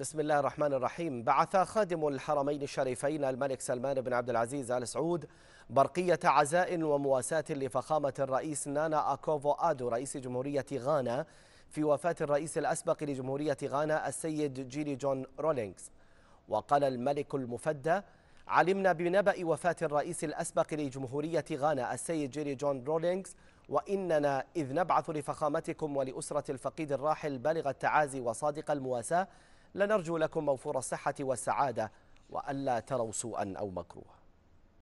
بسم الله الرحمن الرحيم بعث خادم الحرمين الشريفين الملك سلمان بن عبد العزيز آل سعود برقية عزاء ومواساة لفخامة الرئيس نانا أكوفو آدو رئيس جمهورية غانا في وفاة الرئيس الأسبق لجمهورية غانا السيد جيري جون رولينغز وقال الملك المفدى علمنا بنبأ وفاة الرئيس الأسبق لجمهورية غانا السيد جيري جون رولينغز وإننا إذ نبعث لفخامتكم ولأسرة الفقيد الراحل بالغ التعازي وصادق المواساة لنرجو لكم موفور الصحة والسعادة وألا تروا سوءا أو مكروها